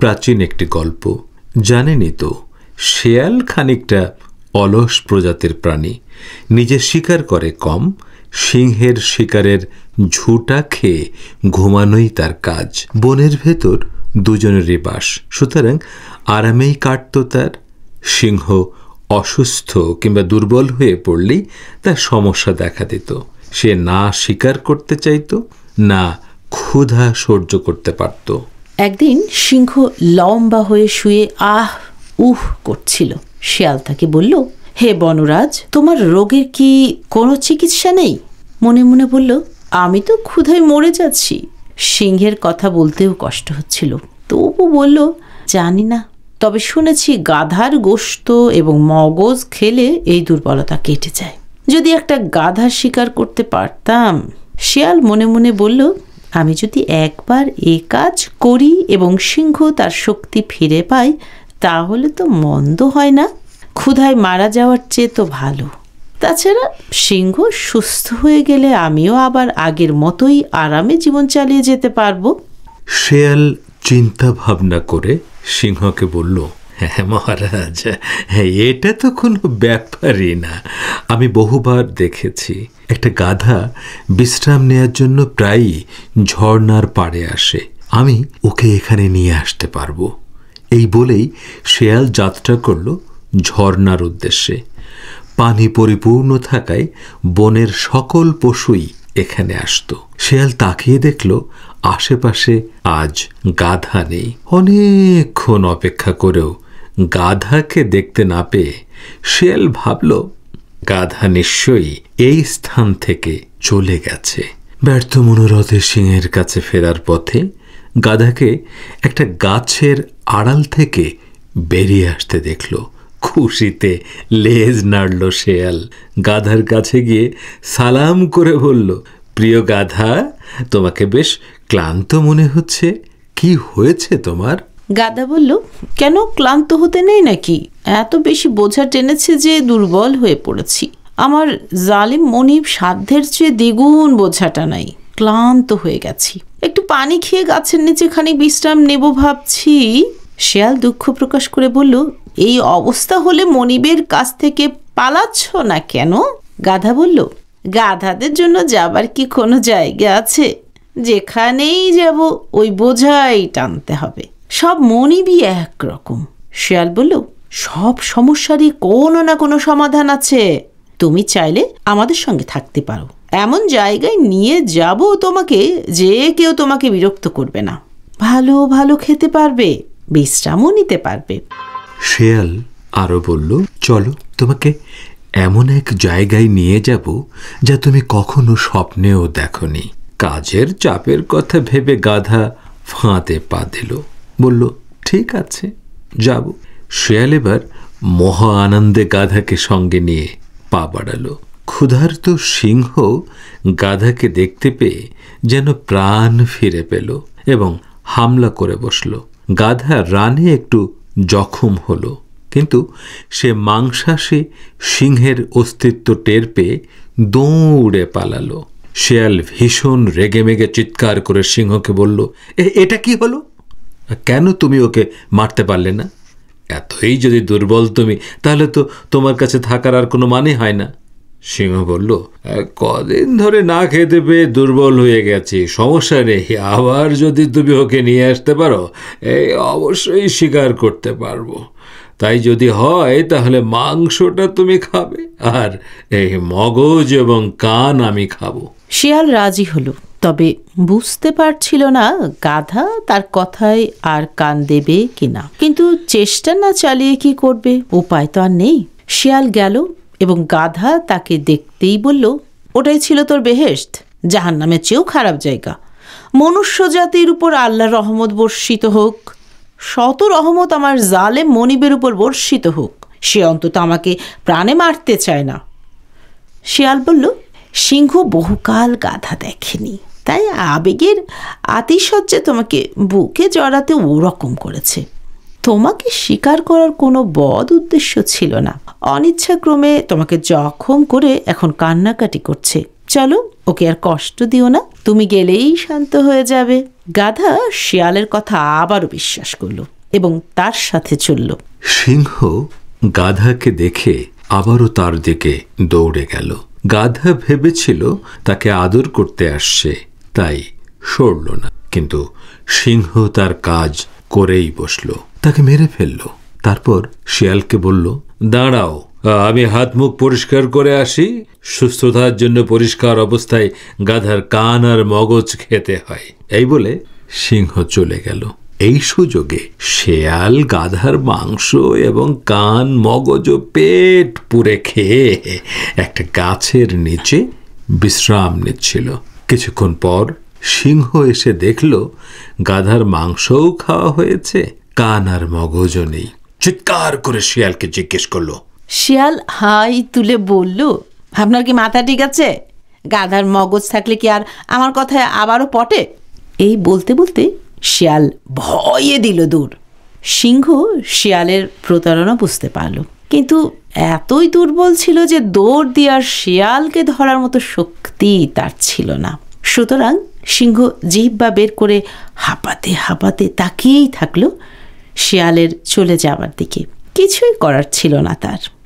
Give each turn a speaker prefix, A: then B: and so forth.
A: প্রাচীন একটি গল্প জানেনি তো শেয়াল খানিকটা অলস প্রজাতির প্রাণী নিজে শিকার করে কম সিংহের শিকারের ঝুটা খেয়ে ঘুমানোই তার কাজ বনের ভেতর দুজনেরই বাস সুতরাং আরামেই কাটত তার সিংহ অসুস্থ কিংবা দুর্বল হয়ে পড়লেই তার সমস্যা দেখা দিত সে না শিকার করতে চাইত না ক্ষুধা সহ্য করতে পারত
B: একদিন সিংহ লম্বা হয়ে শুয়ে আহ উহ করছিল শেয়াল তাকে বলল হে বনরাজ তোমার রোগের কি কোনো চিকিৎসা নেই মনে মনে বলল আমি তো ক্ষুধায় মরে যাচ্ছি সিংহের কথা বলতেও কষ্ট হচ্ছিল তবু বলল জানি না তবে শুনেছি গাধার গোস্ত এবং মগজ খেলে এই দুর্বলতা কেটে যায় যদি একটা গাধা শিকার করতে পারতাম শিয়াল মনে মনে বলল আমি যদি একবার এ কাজ করি এবং সিংহ তার শক্তি ফিরে পাই তাহলে তো মন্দ হয় না ক্ষুধায় মারা যাওয়ার চেয়ে তো ভালো তাছাড়া সিংহ সুস্থ হয়ে গেলে আমিও আবার আগের মতোই আরামে জীবন চালিয়ে যেতে পারবো
A: শেয়াল চিন্তা ভাবনা করে সিংহকে বলল মহারাজ এটা তো কোনো ব্যাপারই না আমি বহুবার দেখেছি একটা গাধা বিশ্রাম নেয়ার জন্য প্রায়ই ঝর্নার পাড়ে আসে আমি ওকে এখানে নিয়ে আসতে পারবো এই বলেই শেয়াল যাত্রা করল ঝর্নার উদ্দেশ্যে পানি পরিপূর্ণ থাকায় বনের সকল পশুই এখানে আসতো শেয়াল তাকিয়ে দেখল আশেপাশে আজ গাধা নেই অনেকক্ষণ অপেক্ষা করেও গাধাকে দেখতে না পেয়ে শেয়াল ভাবল গাধা নিশ্চয়ই এই স্থান থেকে চলে গেছে ব্যর্থ মনোরথে সিংহের কাছে ফেরার পথে গাধাকে একটা গাছের আড়াল থেকে বেরিয়ে আসতে দেখল খুশিতে লেজ নাড়ল শেয়াল গাধার কাছে গিয়ে সালাম করে বলল প্রিয় গাধা তোমাকে বেশ ক্লান্ত মনে হচ্ছে কি হয়েছে তোমার
B: গাদা বলল কেন ক্লান্ত হতে নেই নাকি এত বেশি বোঝা টেনেছে যে দুর্বল হয়ে পড়েছি আমার জালিম মনিব সাধ্যের চেয়ে দ্বিগুণ বোঝাটা নাই ক্লান্ত হয়ে গেছি একটু পানি খেয়ে গাছের নিচে খানিক বিশ্রাম নেব ভাবছি শেয়াল দুঃখ প্রকাশ করে বলল এই অবস্থা হলে মনিবের কাছ থেকে পালাচ্ছ না কেন গাধা বলল গাধাদের জন্য যাবার কি কোনো জায়গা আছে যেখানেই যাব ওই বোঝাই টানতে হবে সব মনই বি একরকম শেয়াল বলল সব সমস্যারই কোনো না কোনো সমাধান আছে তুমি চাইলে আমাদের সঙ্গে থাকতে পারো এমন জায়গায় নিয়ে যাব তোমাকে যে কেউ তোমাকে বিরক্ত করবে না ভালো ভালো খেতে পারবে বিশ্রামও নিতে পারবে
A: শেয়াল আরো বলল চলো তোমাকে এমন এক জায়গায় নিয়ে যাব যা তুমি কখনো স্বপ্নেও দেখনি কাজের চাপের কথা ভেবে গাধা ফাঁদে পা দিল বলল ঠিক আছে যাব শেয়াল এবার মহা আনন্দে গাধাকে সঙ্গে নিয়ে পা বাড়ালো ক্ষুধার্ত সিংহ গাধাকে দেখতে পেয়ে যেন প্রাণ ফিরে পেল এবং হামলা করে বসল গাধা রানে একটু জখম হল কিন্তু সে মাংসাশী সিংহের অস্তিত্ব টের পেয়ে দৌড়ে পালালো শেয়াল ভীষণ রেগেমেগে চিৎকার করে সিংহকে বলল এটা কি হলো কেন তুমি ওকে মারতে পারলে না এতই যদি দুর্বল তুমি তাহলে তো তোমার কাছে থাকার আর কোনো মানে হয় না সিংহ বলল কদিন ধরে না খেতে পেয়ে দুর্বল হয়ে গেছি সমস্যা নেই আবার যদি তুমি ওকে নিয়ে আসতে পারো এই অবশ্যই স্বীকার করতে পারবো তাই যদি হয় তাহলে মাংসটা তুমি খাবে আর এই মগজ এবং কান আমি খাবো
B: শিয়াল রাজি হলো তবে বুঝতে পারছিল না গাধা তার কথায় আর কান দেবে কিনা কিন্তু চেষ্টা না চালিয়ে কি করবে উপায় তো আর নেই শিয়াল গেল এবং গাধা তাকে দেখতেই বলল ওটাই ছিল তোর বেহেস্ট জাহান নামে চেয়েও খারাপ জায়গা মনুষ্য জাতির উপর আল্লাহ রহমত বর্ষিত হোক শত রহমত আমার জালে মনিবের উপর বর্ষিত হোক সে অন্তত আমাকে প্রাণে মারতে চায় না শিয়াল বলল সিংহ বহুকাল গাধা দেখেনি তাই আবেগের আতিশয্যে তোমাকে বুকে জড়াতে ওরকম করেছে তোমাকে স্বীকার করার কোনো বদ উদ্দেশ্য ছিল না অনিচ্ছাক্রমে তোমাকে জখম করে এখন কান্নাকাটি করছে চলো ওকে আর কষ্ট দিও না তুমি গেলেই শান্ত হয়ে যাবে গাধা শিয়ালের কথা আবারও বিশ্বাস করল এবং তার সাথে চলল
A: সিংহ গাধাকে দেখে আবারও তার দিকে দৌড়ে গেল গাধা ভেবেছিল তাকে আদর করতে আসছে তাই সরল না কিন্তু সিংহ তার কাজ করেই বসল তাকে মেরে ফেলল তারপর শিয়ালকে বলল দাঁড়াও আমি হাত মুখ পরিষ্কার করে আসি সুস্থতার জন্য পরিষ্কার অবস্থায় গাধার কান আর মগজ খেতে হয় এই বলে সিংহ চলে গেল এই সুযোগে শেয়াল গাধার মাংস এবং কান মগজ ও পেট পুরে খেয়ে একটা গাছের নিচে বিশ্রাম নিচ্ছিল কিছুক্ষণ পর সিংহ এসে দেখল গাধার মাংসও খাওয়া হয়েছে কান আর মগজও নেই চিৎকার করে শিয়ালকে জিজ্ঞেস করলো
B: শিয়াল হাই তুলে বলল আপনার কি মাথা ঠিক আছে গাধার মগজ থাকলে কি আর আমার কথায় আবারও পটে এই বলতে বলতে শিয়াল ভয়ে দিল দূর সিংহ শিয়ালের প্রতারণা বুঝতে পারল কিন্তু এতই দুর্বল ছিল যে দৌড় দেওয়ার শিয়ালকে ধরার মতো শক্তি তার ছিল না সুতরাং সিংহ জিহ্বা বের করে হাঁপাতে হাঁপাতে তাকিয়েই থাকলো শিয়ালের চলে যাওয়ার দিকে কিছুই করার ছিল না তার